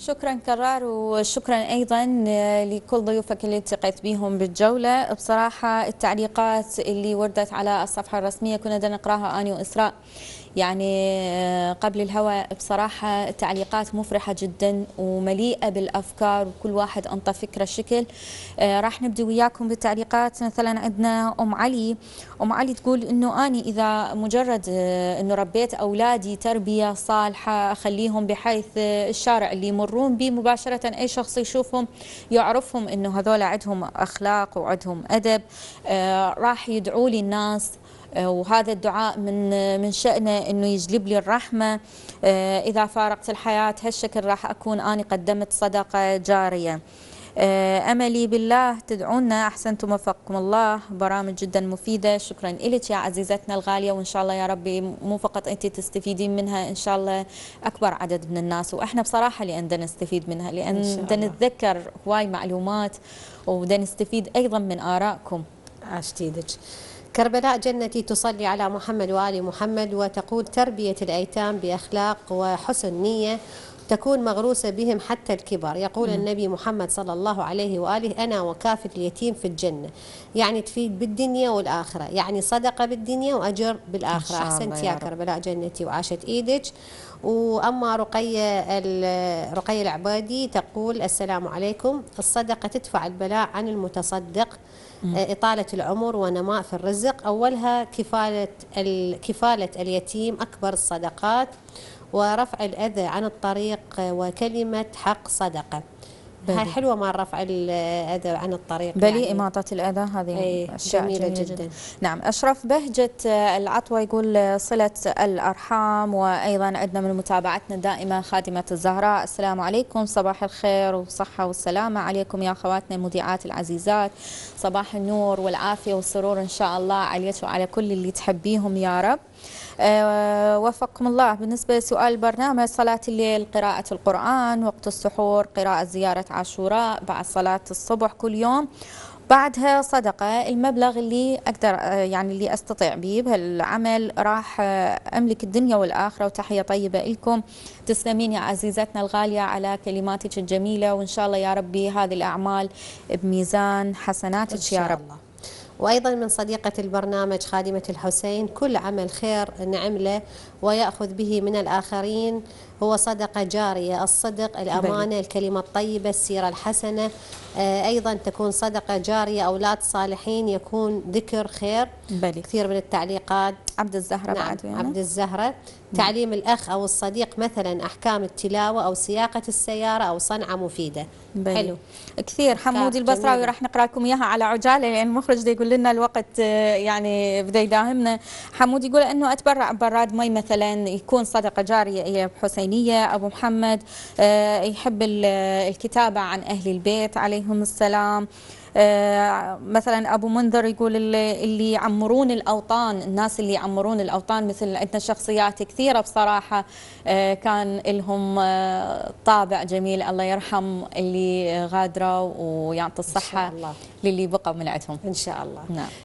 شكرا كرار وشكرا ايضا آه، لكل ضيوفك اللي التقيت بهم بالجوله بصراحه التعليقات اللي وردت على الصفحه الرسميه كنا نقراها اني واسراء يعني آه, قبل الهواء بصراحة تعليقات مفرحة جدا ومليئة بالأفكار وكل واحد أنطى فكرة شكل آه, راح نبدي وياكم بالتعليقات مثلا عندنا أم علي أم علي تقول أنه أنا إذا مجرد آه, أنه ربيت أولادي تربية صالحة أخليهم بحيث الشارع اللي يمرون به مباشرة أي شخص يشوفهم يعرفهم أنه هذول عندهم أخلاق وعندهم أدب راح يدعوا لي الناس آه، وهذا الدعاء من آه، من شأنه أنه يجلب لي الرحمة آه، إذا فارقت الحياة هالشكل راح أكون أنا قدمت صدقة جارية أملي بالله تدعونا أحسنتم وفقكم الله برامج جدا مفيدة شكرا لك يا عزيزتنا الغالية وإن شاء الله يا ربي مو فقط أنت تستفيدين منها إن شاء الله أكبر عدد من الناس وإحنا بصراحة لأن نستفيد منها لأن نتذكر هواي معلومات ونستفيد أيضا من آرائكم عشتيدك كربلاء جنتي تصلي على محمد وآل محمد وتقول تربية الأيتام بأخلاق وحسن نية تكون مغروسة بهم حتى الكبر يقول النبي محمد صلى الله عليه وآله أنا وكافة اليتيم في الجنة يعني تفيد بالدنيا والآخرة يعني صدقة بالدنيا وأجر بالآخرة أحسنت يا كربلاء جنتي وعاشت إيدك وأما رقية رقية العبادي تقول السلام عليكم الصدقة تدفع البلاء عن المتصدق آه، إطالة العمر ونماء في الرزق أولها كفالة, كفالة اليتيم أكبر الصدقات ورفع الأذى عن الطريق وكلمة حق صدقة هاي حلوه مع رفع الاذى عن الطريق بلي يعني. اماطه الاذى هذه اشياء جميله, جدا. جدا نعم اشرف بهجه العطوه يقول صله الارحام وايضا عندنا من متابعتنا الدائمه خادمه الزهراء السلام عليكم صباح الخير وصحة والسلامه عليكم يا اخواتنا المذيعات العزيزات صباح النور والعافيه والسرور ان شاء الله عليك وعلى كل اللي تحبيهم يا رب آه، وفقكم الله بالنسبة لسؤال البرنامج صلاة الليل قراءة القرآن وقت السحور قراءة زيارة عاشوراء بعد صلاة الصبح كل يوم بعدها صدقة المبلغ اللي أقدر آه، يعني اللي أستطيع به بهالعمل راح آه، أملك الدنيا والآخرة وتحية طيبة لكم تسلمين يا عزيزتنا الغالية على كلماتك الجميلة وإن شاء الله يا ربي هذه الأعمال بميزان حسناتك يا رب الله. وأيضا من صديقة البرنامج خادمة الحسين كل عمل خير نعمله ويأخذ به من الآخرين هو صدقة جارية الصدق الأمانة الكلمة الطيبة السيرة الحسنة آه، أيضا تكون صدقة جارية أولاد صالحين يكون ذكر خير بلي. كثير من التعليقات عبد الزهرة نعم بعد يعني. عبد الزهرة نعم. تعليم الأخ أو الصديق مثلا أحكام التلاوة أو سياقة السيارة أو صنعة مفيدة بلي. حلو كثير حمودي البصراوي راح نقرأ لكم إياها على عجالة لأن المخرج يقول لنا الوقت آه، يعني بدا يداهمنا حمود يقول انه اتبرع براد مي مثلا يكون صدقه جاريه الى حسينيه ابو محمد آه، يحب آه، الكتابه عن اهل البيت عليهم السلام آه، مثلا ابو منذر يقول اللي يعمرون الاوطان الناس اللي يعمرون الاوطان مثل عندنا شخصيات كثيره بصراحه آه، كان لهم آه، طابع جميل الله يرحم اللي غادروا ويعطي الصحه للي بقوا من عندهم ان شاء الله نعم.